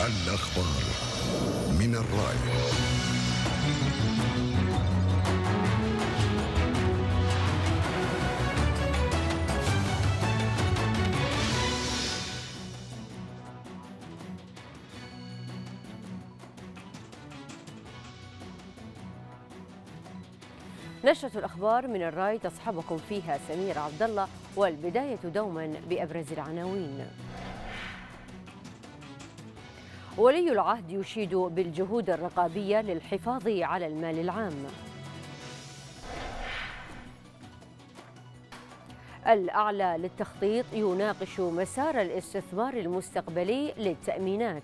الأخبار من الرائع نشرة الأخبار من الراي تصحبكم فيها سمير عبد الله والبداية دوما بأبرز العناوين ولي العهد يشيد بالجهود الرقابية للحفاظ على المال العام الأعلى للتخطيط يناقش مسار الاستثمار المستقبلي للتأمينات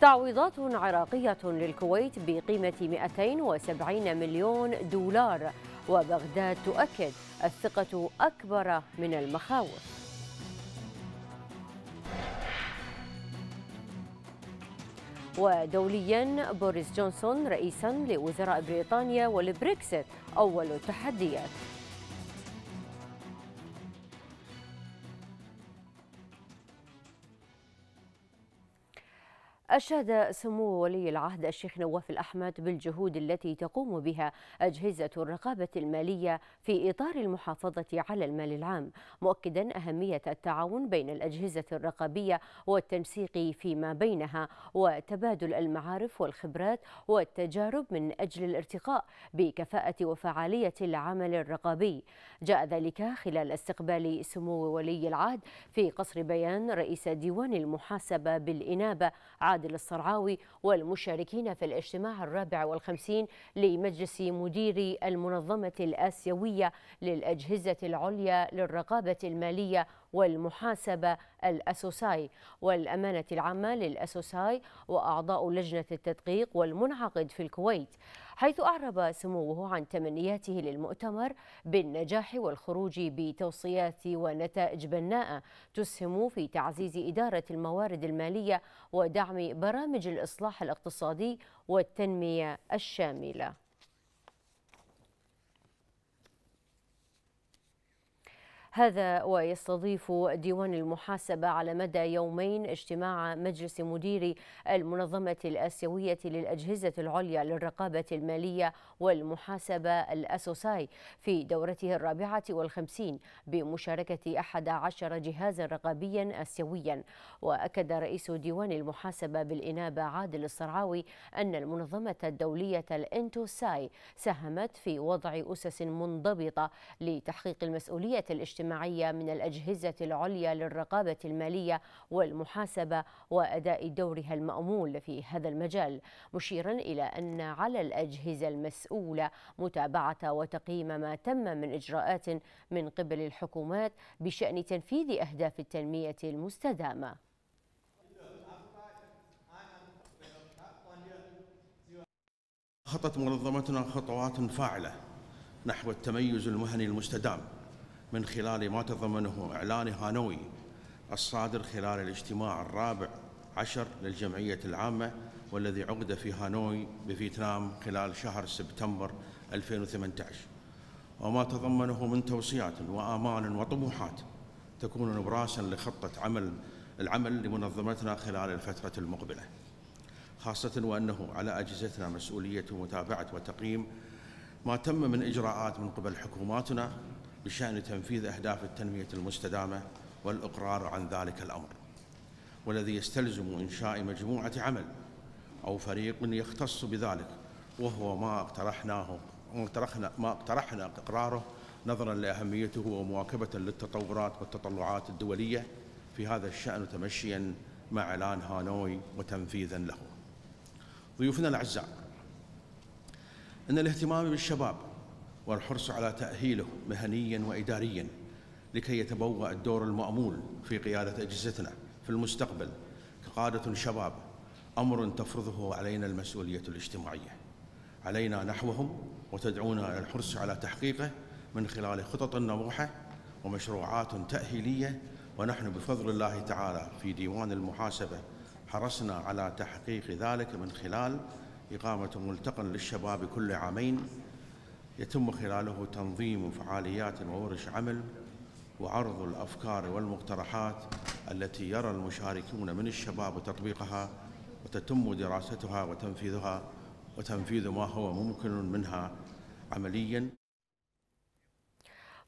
تعويضات عراقية للكويت بقيمة 270 مليون دولار وبغداد تؤكد الثقة أكبر من المخاوف ودوليا بوريس جونسون رئيسا لوزراء بريطانيا والبريكسيت أول التحديات أشاد سمو ولي العهد الشيخ نواف الأحمد بالجهود التي تقوم بها أجهزة الرقابة المالية في إطار المحافظة على المال العام مؤكدا أهمية التعاون بين الأجهزة الرقابية والتنسيق فيما بينها وتبادل المعارف والخبرات والتجارب من أجل الارتقاء بكفاءة وفعالية العمل الرقابي جاء ذلك خلال استقبال سمو ولي العهد في قصر بيان رئيس ديوان المحاسبة بالإنابة عادل عادل الصرعاوي والمشاركين في الاجتماع الرابع والخمسين لمجلس مديري المنظمة الآسيوية للأجهزة العليا للرقابة المالية والمحاسبة الأسوساي والأمانة العامة للأسوساي وأعضاء لجنة التدقيق والمنعقد في الكويت حيث أعرب سموه عن تمنياته للمؤتمر بالنجاح والخروج بتوصيات ونتائج بناءة تسهم في تعزيز إدارة الموارد المالية ودعم برامج الإصلاح الاقتصادي والتنمية الشاملة هذا ويستضيف ديوان المحاسبة على مدى يومين اجتماع مجلس مديري المنظمة الآسيوية للأجهزة العليا للرقابة المالية والمحاسبة الأسوساي في دورته الرابعة والخمسين بمشاركة أحد عشر جهازا رقابيا آسيويا وأكد رئيس ديوان المحاسبة بالإنابة عادل الصرعاوي أن المنظمة الدولية الانتوساي ساهمت في وضع أسس منضبطة لتحقيق المسؤولية الاجتماعية الاجتماعية من الأجهزة العليا للرقابة المالية والمحاسبة وأداء دورها المأمول في هذا المجال مشيرا إلى أن على الأجهزة المسؤولة متابعة وتقييم ما تم من إجراءات من قبل الحكومات بشأن تنفيذ أهداف التنمية المستدامة خطت منظمتنا خطوات فاعلة نحو التميز المهني المستدام من خلال ما تضمنه إعلان هانوي الصادر خلال الاجتماع الرابع عشر للجمعية العامة والذي عقد في هانوي بفيتنام خلال شهر سبتمبر 2018 وما تضمنه من توصيات وآمال وطموحات تكون نبراسا لخطة عمل العمل لمنظمتنا خلال الفترة المقبلة خاصة وأنه على أجهزتنا مسؤولية متابعة وتقييم ما تم من إجراءات من قبل حكوماتنا بشأن تنفيذ أهداف التنمية المستدامة والإقرار عن ذلك الأمر والذي يستلزم إنشاء مجموعة عمل أو فريق يختص بذلك وهو ما اقترحناه ما اقترحنا إقراره نظرا لأهميته ومواكبة للتطورات والتطلعات الدولية في هذا الشأن تمشيا مع إعلان هانوي وتنفيذا له ضيوفنا الأعزاء أن الاهتمام بالشباب والحرص على تأهيله مهنيا وإداريا لكي يتبوأ الدور المأمول في قيادة أجهزتنا في المستقبل كقادة شباب أمر تفرضه علينا المسؤولية الاجتماعية علينا نحوهم وتدعونا إلى الحرص على تحقيقه من خلال خطط نموحة ومشروعات تأهيلية ونحن بفضل الله تعالى في ديوان المحاسبة حرصنا على تحقيق ذلك من خلال إقامة ملتقى للشباب كل عامين يتم خلاله تنظيم فعاليات وورش عمل وعرض الأفكار والمقترحات التي يرى المشاركون من الشباب تطبيقها وتتم دراستها وتنفيذها وتنفيذ ما هو ممكن منها عملياً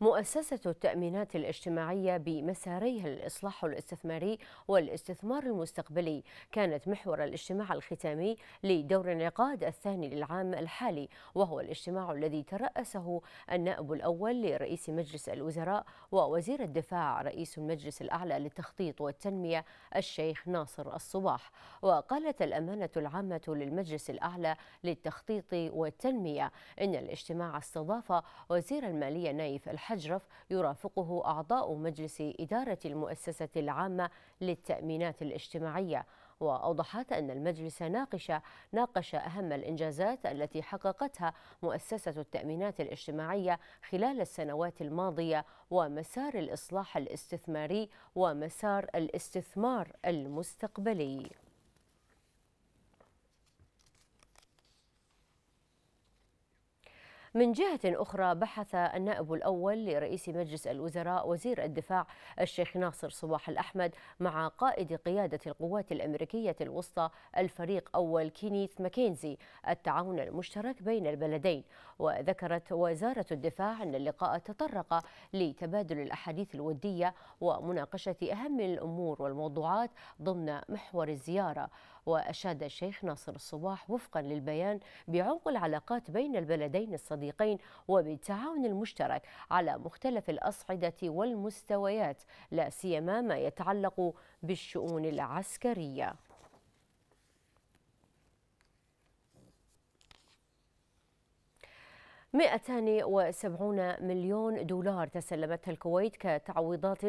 مؤسسة التأمينات الاجتماعية بمساريها الإصلاح الاستثماري والاستثمار المستقبلي كانت محور الاجتماع الختامي لدور انعقاد الثاني للعام الحالي وهو الاجتماع الذي ترأسه النائب الأول لرئيس مجلس الوزراء ووزير الدفاع رئيس المجلس الأعلى للتخطيط والتنمية الشيخ ناصر الصباح وقالت الأمانة العامة للمجلس الأعلى للتخطيط والتنمية إن الاجتماع استضاف وزير المالية نايف الحالي حجرف يرافقه أعضاء مجلس إدارة المؤسسة العامة للتأمينات الاجتماعية وأوضحت أن المجلس ناقش ناقش أهم الإنجازات التي حققتها مؤسسة التأمينات الاجتماعية خلال السنوات الماضية ومسار الإصلاح الاستثماري ومسار الاستثمار المستقبلي من جهة أخرى بحث النائب الأول لرئيس مجلس الوزراء وزير الدفاع الشيخ ناصر صباح الأحمد مع قائد قيادة القوات الأمريكية الوسطى الفريق أول كينيث ماكينزي التعاون المشترك بين البلدين وذكرت وزارة الدفاع أن اللقاء تطرق لتبادل الأحاديث الودية ومناقشة أهم الأمور والموضوعات ضمن محور الزيارة وأشاد الشيخ ناصر الصباح وفقا للبيان بعمق العلاقات بين البلدين الصديقين وبالتعاون المشترك على مختلف الأصعدة والمستويات لا سيما ما يتعلق بالشؤون العسكرية 270 مليون دولار تسلمتها الكويت كتعويضات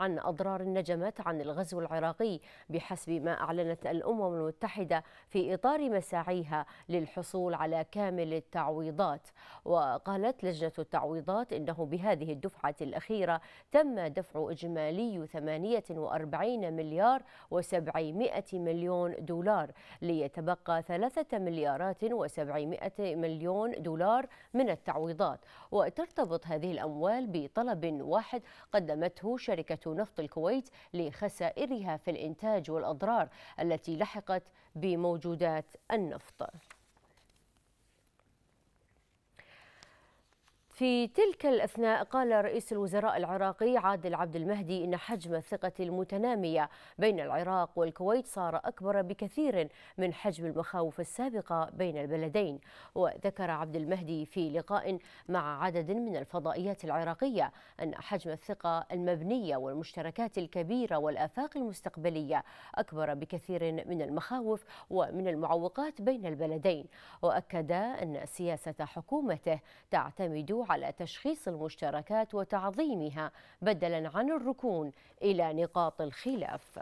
عن أضرار نجمت عن الغزو العراقي بحسب ما أعلنت الأمم المتحدة في إطار مساعيها للحصول على كامل التعويضات وقالت لجنة التعويضات إنه بهذه الدفعة الأخيرة تم دفع إجمالي 48 مليار و700 مليون دولار ليتبقى 3 مليارات و700 مليون دولار من من التعويضات وترتبط هذه الأموال بطلب واحد قدمته شركة نفط الكويت لخسائرها في الإنتاج والأضرار التي لحقت بموجودات النفط في تلك الأثناء قال رئيس الوزراء العراقي عادل عبد المهدي إن حجم الثقة المتنامية بين العراق والكويت صار أكبر بكثير من حجم المخاوف السابقة بين البلدين وذكر عبد المهدي في لقاء مع عدد من الفضائيات العراقية أن حجم الثقة المبنية والمشتركات الكبيرة والآفاق المستقبلية أكبر بكثير من المخاوف ومن المعوقات بين البلدين وأكد أن سياسة حكومته تعتمد على تشخيص المشتركات وتعظيمها بدلا عن الركون إلى نقاط الخلاف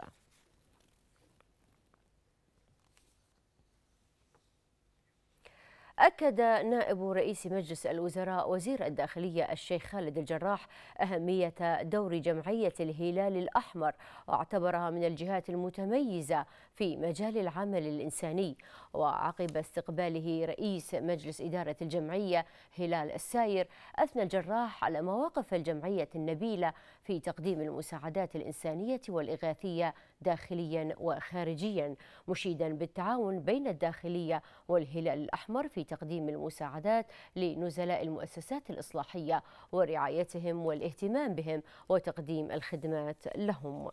أكد نائب رئيس مجلس الوزراء وزير الداخلية الشيخ خالد الجراح أهمية دور جمعية الهلال الأحمر واعتبرها من الجهات المتميزة في مجال العمل الإنساني وعقب استقباله رئيس مجلس إدارة الجمعية هلال الساير أثنى الجراح على مواقف الجمعية النبيلة في تقديم المساعدات الإنسانية والإغاثية داخليا وخارجيا مشيدا بالتعاون بين الداخلية والهلال الأحمر في تقديم المساعدات لنزلاء المؤسسات الإصلاحية ورعايتهم والاهتمام بهم وتقديم الخدمات لهم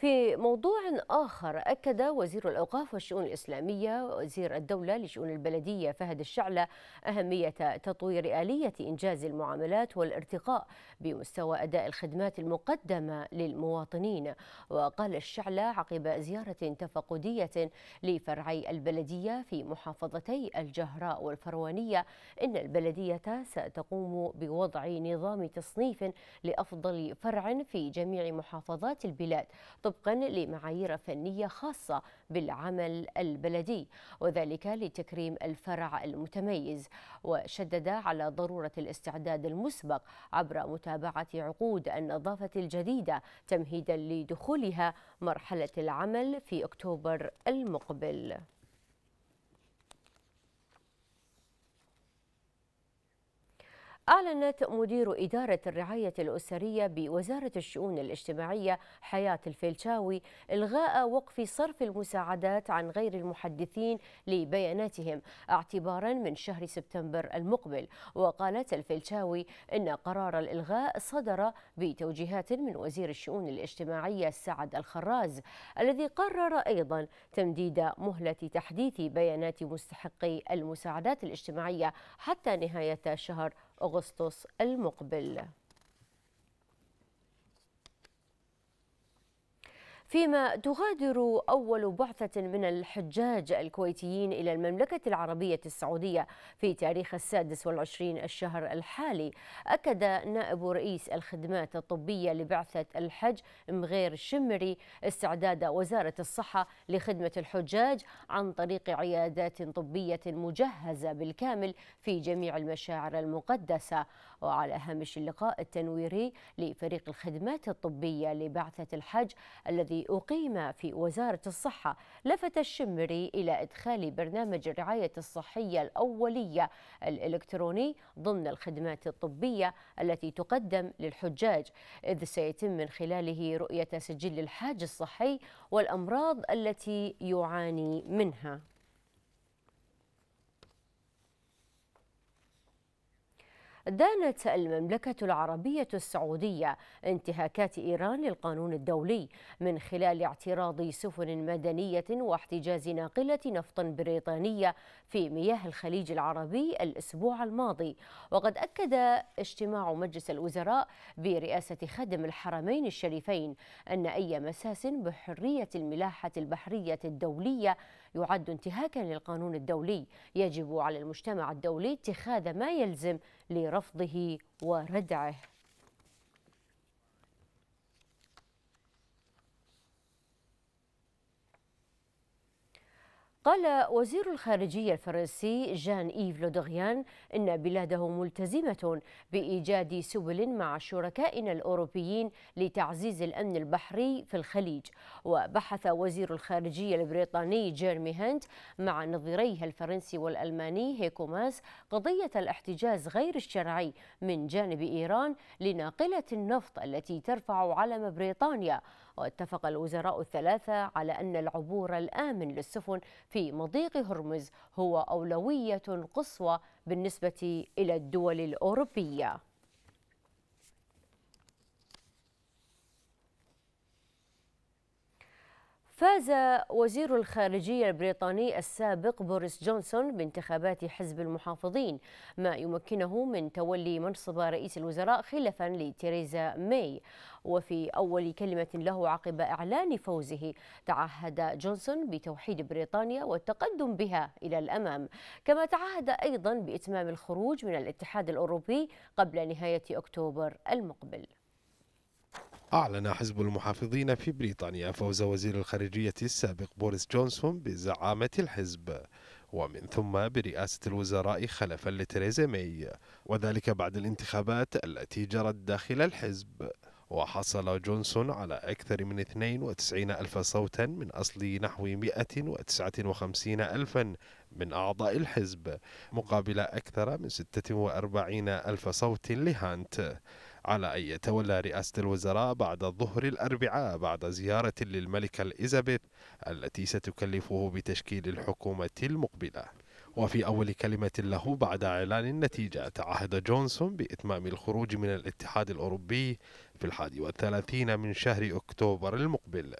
في موضوع آخر أكد وزير الأوقاف والشؤون الإسلامية وزير الدولة لشؤون البلدية فهد الشعلة أهمية تطوير آلية إنجاز المعاملات والارتقاء بمستوى أداء الخدمات المقدمة للمواطنين وقال الشعلة عقب زيارة تفقدية لفرعي البلدية في محافظتي الجهراء والفروانية إن البلدية ستقوم بوضع نظام تصنيف لأفضل فرع في جميع محافظات البلاد طبقا لمعايير فنية خاصة بالعمل البلدي وذلك لتكريم الفرع المتميز وشدد على ضرورة الاستعداد المسبق عبر متابعة عقود النظافة الجديدة تمهيدا لدخولها مرحلة العمل في أكتوبر المقبل أعلنت مدير إدارة الرعاية الأسرية بوزارة الشؤون الاجتماعية حياة الفيلشاوي إلغاء وقف صرف المساعدات عن غير المحدثين لبياناتهم اعتبارا من شهر سبتمبر المقبل وقالت الفيلشاوي إن قرار الإلغاء صدر بتوجيهات من وزير الشؤون الاجتماعية سعد الخراز الذي قرر أيضا تمديد مهلة تحديث بيانات مستحقي المساعدات الاجتماعية حتى نهاية شهر أغسطس المقبل فيما تغادر أول بعثة من الحجاج الكويتيين إلى المملكة العربية السعودية في تاريخ السادس والعشرين الشهر الحالي أكد نائب رئيس الخدمات الطبية لبعثة الحج مغير شمري استعداد وزارة الصحة لخدمة الحجاج عن طريق عيادات طبية مجهزة بالكامل في جميع المشاعر المقدسة وعلى هامش اللقاء التنويري لفريق الخدمات الطبية لبعثة الحج الذي الذي أقيم في وزارة الصحة لفت الشمري إلى إدخال برنامج الرعاية الصحية الأولية الإلكتروني ضمن الخدمات الطبية التي تقدم للحجاج إذ سيتم من خلاله رؤية سجل الحاج الصحي والأمراض التي يعاني منها دانت المملكة العربية السعودية انتهاكات إيران للقانون الدولي من خلال اعتراض سفن مدنية واحتجاز ناقلة نفط بريطانية في مياه الخليج العربي الأسبوع الماضي وقد أكد اجتماع مجلس الوزراء برئاسة خادم الحرمين الشريفين أن أي مساس بحرية الملاحة البحرية الدولية يعد انتهاكا للقانون الدولي يجب على المجتمع الدولي اتخاذ ما يلزم لرفضه وردعه قال وزير الخارجية الفرنسي جان إيف لودغيان إن بلاده ملتزمة بإيجاد سبل مع شركائنا الأوروبيين لتعزيز الأمن البحري في الخليج وبحث وزير الخارجية البريطاني جيرمي هنت مع نظيريه الفرنسي والألماني هيكو ماس قضية الاحتجاز غير الشرعي من جانب إيران لناقلة النفط التي ترفع علم بريطانيا واتفق الوزراء الثلاثة على أن العبور الآمن للسفن في مضيق هرمز هو أولوية قصوى بالنسبة إلى الدول الأوروبية فاز وزير الخارجية البريطاني السابق بوريس جونسون بانتخابات حزب المحافظين ما يمكنه من تولي منصب رئيس الوزراء خلفا لتيريزا ماي وفي أول كلمة له عقب إعلان فوزه تعهد جونسون بتوحيد بريطانيا والتقدم بها إلى الأمام كما تعهد أيضا بإتمام الخروج من الاتحاد الأوروبي قبل نهاية أكتوبر المقبل أعلن حزب المحافظين في بريطانيا فوز وزير الخارجية السابق بوريس جونسون بزعامة الحزب ومن ثم برئاسة الوزراء خلفا لتريزا ماي وذلك بعد الانتخابات التي جرت داخل الحزب وحصل جونسون على أكثر من 92 ألف صوتا من أصل نحو 159 ألفا من أعضاء الحزب مقابل أكثر من 46 ألف صوت لهانت على أن يتولى رئاسة الوزراء بعد ظهر الأربعاء بعد زيارة للملكة إليزابيث التي ستكلفه بتشكيل الحكومة المقبلة وفي أول كلمة له بعد إعلان النتيجة تعهد جونسون بإتمام الخروج من الاتحاد الأوروبي في الحادي والثلاثين من شهر أكتوبر المقبل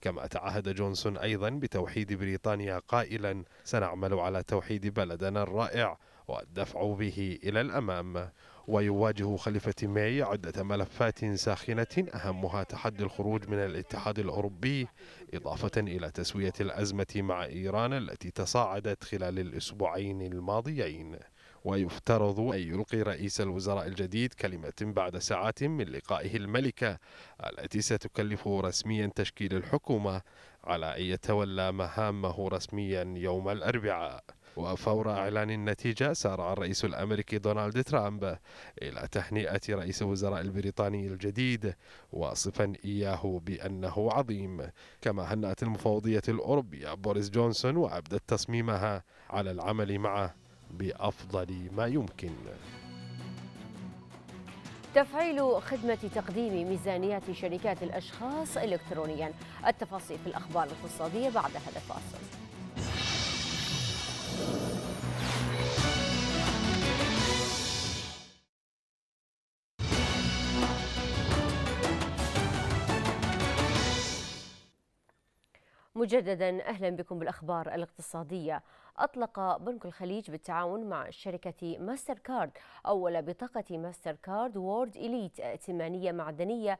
كما تعهد جونسون أيضا بتوحيد بريطانيا قائلا سنعمل على توحيد بلدنا الرائع والدفع به إلى الأمام ويواجه خليفة ماي عدة ملفات ساخنة أهمها تحدي الخروج من الاتحاد الأوروبي إضافة إلى تسوية الأزمة مع إيران التي تصاعدت خلال الأسبوعين الماضيين ويفترض أن يلقي رئيس الوزراء الجديد كلمة بعد ساعات من لقائه الملكة التي ستكلفه رسميا تشكيل الحكومة على أن يتولى مهامه رسميا يوم الأربعاء وفور إعلان النتيجة سارع الرئيس الأمريكي دونالد ترامب إلى تهنئة رئيس الوزراء البريطاني الجديد واصفا إياه بأنه عظيم كما هنأت المفوضية الأوروبية بوريس جونسون وأبدت تصميمها على العمل معه بأفضل ما يمكن تفعيل خدمة تقديم ميزانيات شركات الأشخاص إلكترونيا التفاصيل في الأخبار الاقتصادية بعد هذا الفاصل مجددا اهلا بكم بالاخبار الاقتصاديه اطلق بنك الخليج بالتعاون مع شركه ماستر كارد اول بطاقه ماستر كارد وورد اليت ائتمانيه معدنيه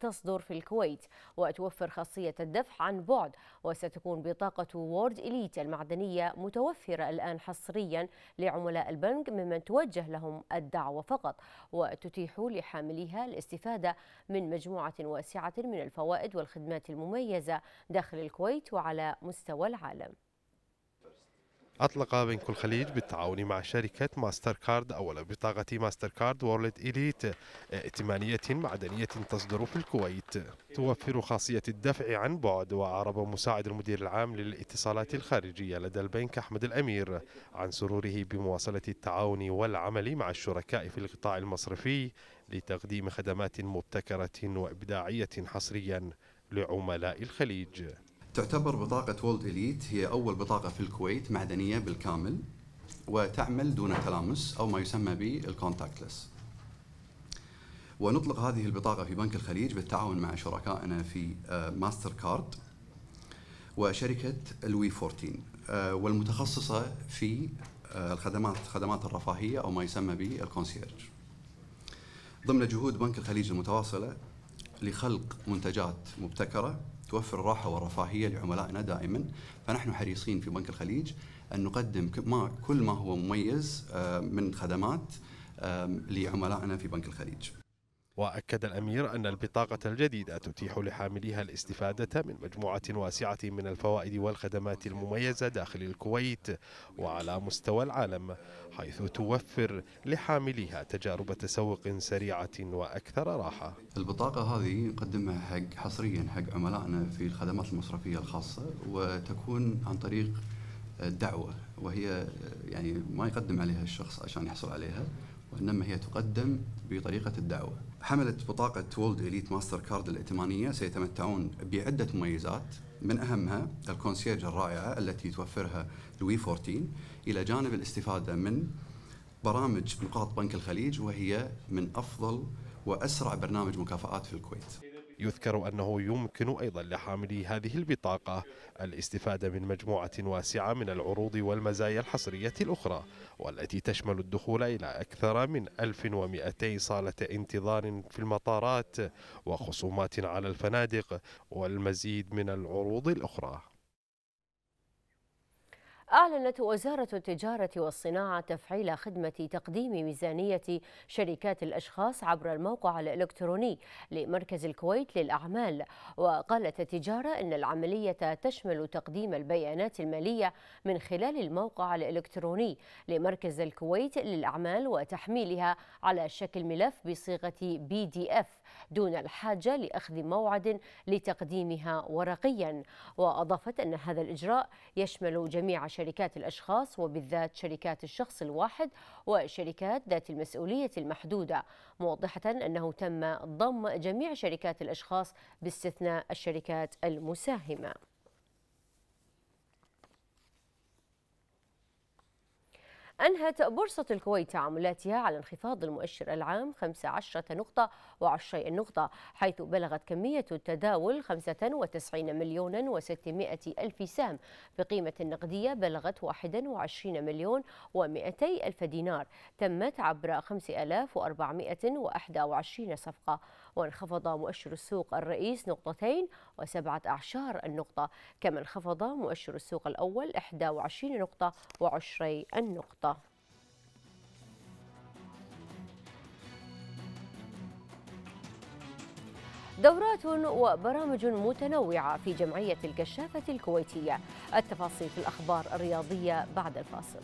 تصدر في الكويت وتوفر خاصية الدفع عن بعد وستكون بطاقة وورد إليت المعدنية متوفرة الآن حصريا لعملاء البنك ممن توجه لهم الدعوة فقط وتتيح لحامليها الاستفادة من مجموعة واسعة من الفوائد والخدمات المميزة داخل الكويت وعلى مستوى العالم أطلق بنك الخليج بالتعاون مع شركة ماستر كارد أول بطاقة ماستر كارد وورلد إليت ائتمانية معدنية تصدر في الكويت توفر خاصية الدفع عن بعد وأعرب مساعد المدير العام للاتصالات الخارجية لدى البنك أحمد الأمير عن سروره بمواصلة التعاون والعمل مع الشركاء في القطاع المصرفي لتقديم خدمات مبتكرة وإبداعية حصريا لعملاء الخليج تعتبر بطاقة وولد إليت هي أول بطاقة في الكويت معدنية بالكامل وتعمل دون تلامس أو ما يسمى بالكونتاكتلس ونطلق هذه البطاقة في بنك الخليج بالتعاون مع شركائنا في ماستر آه، كارد وشركة الوي آه، 14 والمتخصصة في آه، الخدمات خدمات الرفاهية أو ما يسمى بالكونسيرج ضمن جهود بنك الخليج المتواصلة لخلق منتجات مبتكرة توفر الراحة والرفاهية لعملائنا دائما فنحن حريصين في بنك الخليج أن نقدم كل ما هو مميز آه، من خدمات لعملائنا في بنك الخليج وأكد الأمير أن البطاقة الجديدة تتيح لحامليها الاستفادة من مجموعة واسعة من الفوائد والخدمات المميزة داخل الكويت وعلى مستوى العالم حيث توفر لحامليها تجارب تسوق سريعة وأكثر راحة البطاقة هذه نقدمها حق حصريا حق عملائنا في الخدمات المصرفية الخاصة وتكون عن طريق الدعوة وهي يعني ما يقدم عليها الشخص عشان يحصل عليها وإنما هي تقدم بطريقة الدعوة حملت بطاقة وولد إليت ماستر كارد الائتمانية سيتمتعون بعدة مميزات من أهمها الكونسيرج الرائعة التي توفرها لوي 14 إلى جانب الاستفادة من برامج نقاط بنك الخليج وهي من أفضل وأسرع برنامج مكافآت في الكويت يذكر أنه يمكن أيضا لحاملي هذه البطاقة الاستفادة من مجموعة واسعة من العروض والمزايا الحصرية الأخرى والتي تشمل الدخول إلى أكثر من 1200 صالة انتظار في المطارات وخصومات على الفنادق والمزيد من العروض الأخرى أعلنت وزارة التجارة والصناعة تفعيل خدمة تقديم ميزانية شركات الأشخاص عبر الموقع الإلكتروني لمركز الكويت للأعمال وقالت التجارة أن العملية تشمل تقديم البيانات المالية من خلال الموقع الإلكتروني لمركز الكويت للأعمال وتحميلها على شكل ملف بصيغة بي دي اف دون الحاجة لأخذ موعد لتقديمها ورقيا وأضافت أن هذا الإجراء يشمل جميع شركات الأشخاص وبالذات شركات الشخص الواحد وشركات ذات المسؤولية المحدودة موضحة أنه تم ضم جميع شركات الأشخاص باستثناء الشركات المساهمة أنهت بورصة الكويت تعاملاتها على انخفاض المؤشر العام 15 نقطة و20 نقطة حيث بلغت كمية التداول 95 مليون و600 ألف سهم بقيمة نقدية بلغت 21 مليون و200 ألف دينار تمت عبر 5421 صفقة وانخفض مؤشر السوق الرئيس نقطتين وسبعة أعشار النقطة كما انخفض مؤشر السوق الأول 21 نقطة وعشري النقطة دورات وبرامج متنوعة في جمعية الكشافة الكويتية التفاصيل في الأخبار الرياضية بعد الفاصل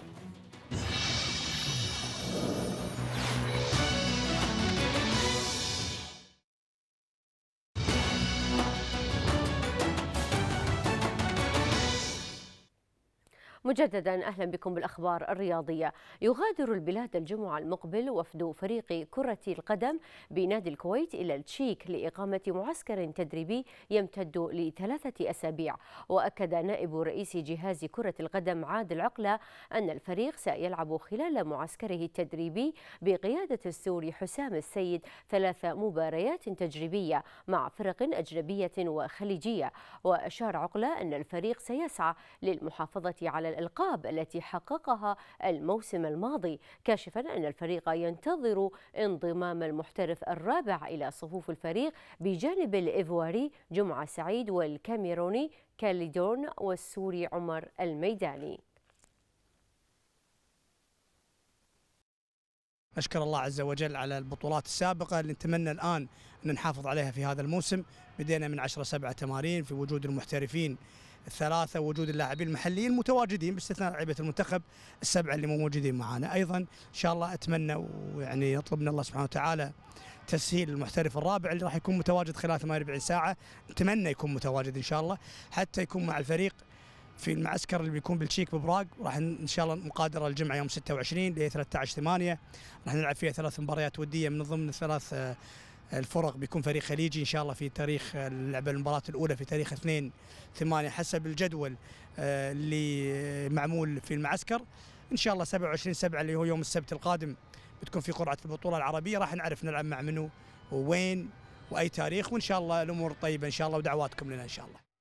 مجددا اهلا بكم بالاخبار الرياضيه يغادر البلاد الجمعه المقبل وفد فريق كره القدم بنادي الكويت الى التشيك لاقامه معسكر تدريبي يمتد لثلاثه اسابيع واكد نائب رئيس جهاز كره القدم عادل عقله ان الفريق سيلعب خلال معسكره التدريبي بقياده السوري حسام السيد ثلاث مباريات تجريبيه مع فرق اجنبيه وخليجيه واشار عقله ان الفريق سيسعى للمحافظه على الألقاب التي حققها الموسم الماضي كاشفا أن الفريق ينتظر انضمام المحترف الرابع إلى صفوف الفريق بجانب الإيفواري جمعة سعيد والكاميروني كاليدون والسوري عمر الميداني نشكر الله عز وجل على البطولات السابقة اللي نتمنى الآن أن نحافظ عليها في هذا الموسم بدينا من 10 سبعة تمارين في وجود المحترفين الثلاثه وجود اللاعبين المحليين متواجدين باستثناء لعيبه المنتخب السبعه اللي مو موجودين معانا ايضا ان شاء الله اتمنى ويعني يطلب من الله سبحانه وتعالى تسهيل المحترف الرابع اللي راح يكون متواجد خلال 48 ساعه نتمنى يكون متواجد ان شاء الله حتى يكون مع الفريق في المعسكر اللي بيكون بالتشيك ببراغ راح ان شاء الله مقادره الجمعه يوم 26 ل 13 8 راح نلعب فيها ثلاث مباريات وديه من ضمن ثلاث آه، الفرق بيكون فريق خليجي ان شاء الله في تاريخ لعب المباراه الاولى في تاريخ 2 8 حسب الجدول آه، اللي معمول في المعسكر ان شاء الله 27 7 اللي هو يوم السبت القادم بتكون في قرعه البطوله العربيه راح نعرف نلعب مع منو ووين واي تاريخ وان شاء الله الامور طيبه ان شاء الله ودعواتكم لنا ان شاء الله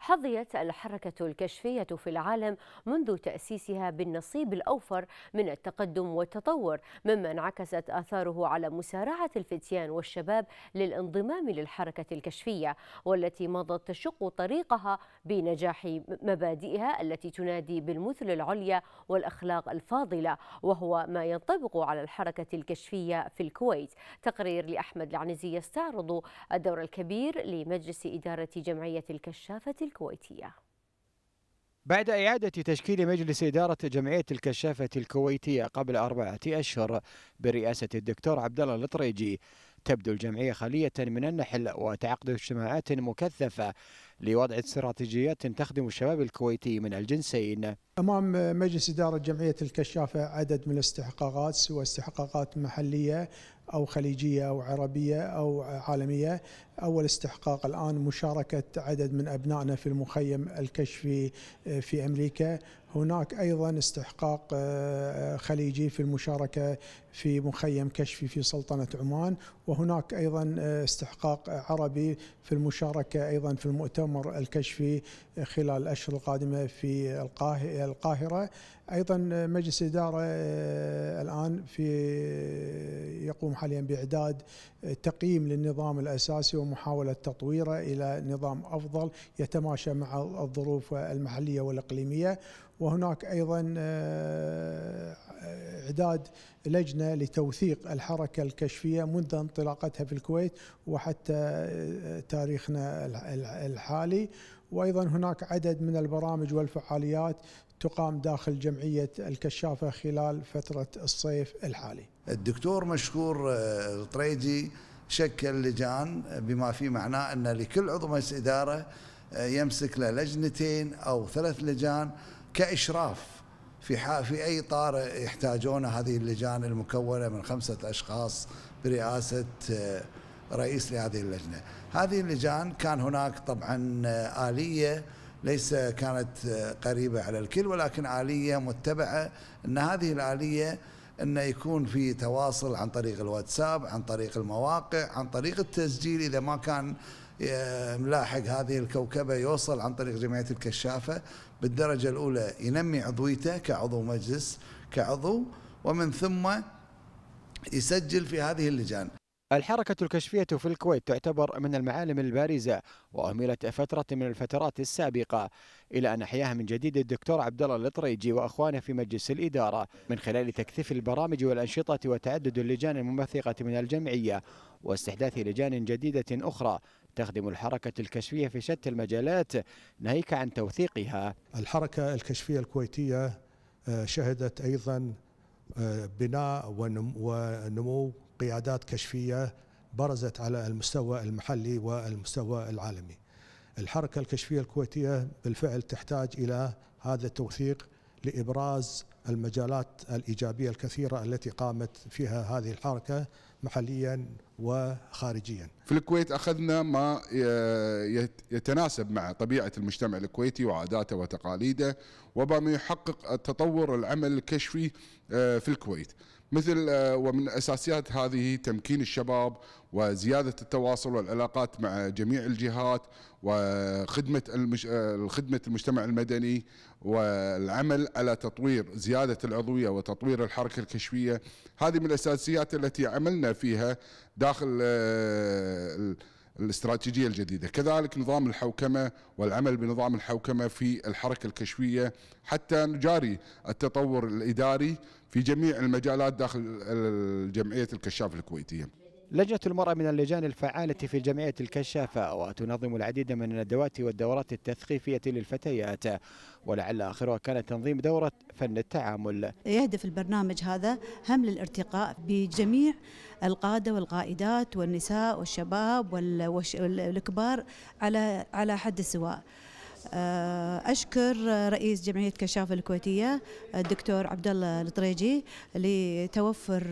حظيت الحركة الكشفية في العالم منذ تأسيسها بالنصيب الأوفر من التقدم والتطور مما انعكست آثاره على مسارعة الفتيان والشباب للانضمام للحركة الكشفية والتي مضت تشق طريقها بنجاح مبادئها التي تنادي بالمثل العليا والأخلاق الفاضلة وهو ما ينطبق على الحركة الكشفية في الكويت تقرير لأحمد العنزي يستعرض الدور الكبير لمجلس إدارة جمعية الكشافة الكويتية بعد إعادة تشكيل مجلس إدارة جمعية الكشافة الكويتية قبل أربعة أشهر برئاسة الدكتور عبدالله الطريجي تبدو الجمعية خالية من النحل وتعقد اجتماعات مكثفة لوضع استراتيجيات تخدم الشباب الكويتي من الجنسين أمام مجلس إدارة جمعية الكشافة عدد من الاستحقاقات سواء استحقاقات محلية أو خليجية أو عربية أو عالمية أول استحقاق الآن مشاركة عدد من أبنائنا في المخيم الكشفي آه، في أمريكا هناك أيضا استحقاق آه، آه، خليجي في المشاركة في مخيم كشفي في سلطنة عمان وهناك أيضا استحقاق عربي في المشاركة أيضا في المؤتمر الكشفي خلال الأشهر القادمة في القاهرة أيضا مجلس إدارة الآن في يقوم حاليا بإعداد تقييم للنظام الأساسي محاولة تطويره إلى نظام أفضل يتماشى مع الظروف المحلية والإقليمية وهناك أيضا آه، إعداد لجنة لتوثيق الحركة الكشفية منذ انطلاقتها في الكويت وحتى آه، تاريخنا الحالي وايضا هناك عدد من البرامج والفعاليات تقام داخل جمعيه الكشافه خلال فتره الصيف الحالي. الدكتور مشكور آه، الطريدي شكل لجان بما في معناه أن لكل عضو مجلس إدارة آه، يمسك له لجنتين أو ثلاث لجان كإشراف في في أي طارئ يحتاجون هذه اللجان المكونة من خمسة أشخاص برئاسة آه، رئيس لهذه اللجنة هذه اللجان كان هناك طبعا آه، آلية ليس كانت قريبة على الكل ولكن آلية متبعة أن هذه الآلية انه يكون في تواصل عن طريق الواتساب عن طريق المواقع عن طريق التسجيل اذا ما كان آه، ملاحق هذه الكوكبه يوصل عن طريق جمعيه الكشافه بالدرجه الاولى ينمي عضويته كعضو مجلس كعضو ومن ثم يسجل في هذه اللجان الحركة الكشفية في الكويت تعتبر من المعالم البارزة وأهملت فترة من الفترات السابقة إلى أن أحياها من جديد الدكتور عبد الله الطريجي وأخوانه في مجلس الإدارة من خلال تكثيف البرامج والأنشطة وتعدد اللجان الممثقة من الجمعية واستحداث لجان جديدة أخرى تخدم الحركة الكشفية في شتى المجالات ناهيك عن توثيقها الحركة الكشفية الكويتية آه، شهدت أيضا آه، بناء ونمو قيادات كشفيه برزت على المستوى المحلي والمستوى العالمي. الحركه الكشفيه الكويتيه بالفعل تحتاج الى هذا التوثيق لابراز المجالات الايجابيه الكثيره التي قامت فيها هذه الحركه محليا وخارجيا في الكويت أخذنا ما يتناسب مع طبيعة المجتمع الكويتي وعاداته وتقاليده وبما يحقق التطور العمل الكشفي آه، في الكويت مثل آه، ومن اساسيات هذه تمكين الشباب وزياده التواصل والعلاقات مع جميع الجهات وخدمه آه، خدمه المجتمع المدني والعمل على تطوير زياده العضويه وتطوير الحركه الكشفيه هذه من الاساسيات التي عملنا فيها داخل آه، الاستراتيجيه الجديده، كذلك نظام الحوكمه والعمل بنظام الحوكمه في الحركه الكشفيه حتى نجاري التطور الاداري في جميع المجالات داخل جمعيه الكشاف الكويتيه. لجنة المرأة من اللجان الفعالة في جمعية الكشافة وتنظم العديد من الندوات والدورات التثقيفية للفتيات ولعل آخرها كان تنظيم دورة فن التعامل يهدف البرنامج هذا هم للارتقاء بجميع القادة والقائدات والنساء والشباب والكبار على على حد سواء آه، اشكر رئيس جمعيه كشاف الكويتيه آه، الدكتور عبد الله الطريجي لتوفر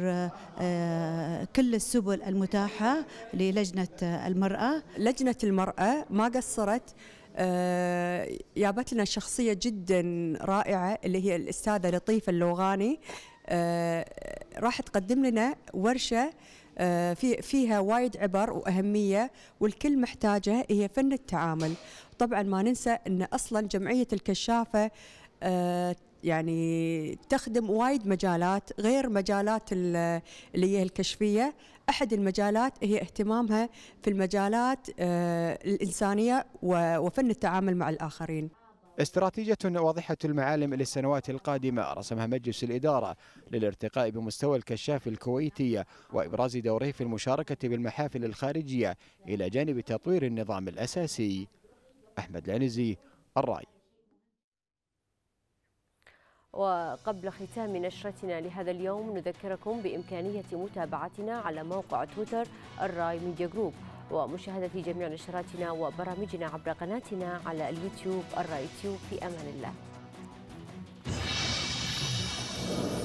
آه، كل السبل المتاحه للجنه المراه. لجنه المراه ما قصرت جابت لنا شخصيه جدا رائعه اللي هي الاستاذه لطيفه اللوغاني راح تقدم لنا ورشه فيها وايد عبر واهميه والكل محتاجه هي فن التعامل طبعا ما ننسى ان اصلا جمعيه الكشافه آه، يعني تخدم وايد مجالات غير مجالات اللي هي الكشفيه احد المجالات هي اهتمامها في المجالات آه، الانسانيه وفن التعامل مع الاخرين استراتيجية واضحة المعالم للسنوات القادمة رسمها مجلس الإدارة للارتقاء بمستوى الكشاف الكويتية وإبراز دوره في المشاركة بالمحافل الخارجية إلى جانب تطوير النظام الأساسي أحمد العنزي الرأي وقبل ختام نشرتنا لهذا اليوم نذكركم بإمكانية متابعتنا على موقع تويتر الراي ميديا جروب ومشاهدة جميع نشراتنا وبرامجنا عبر قناتنا على اليوتيوب الراي تيوب في أمان الله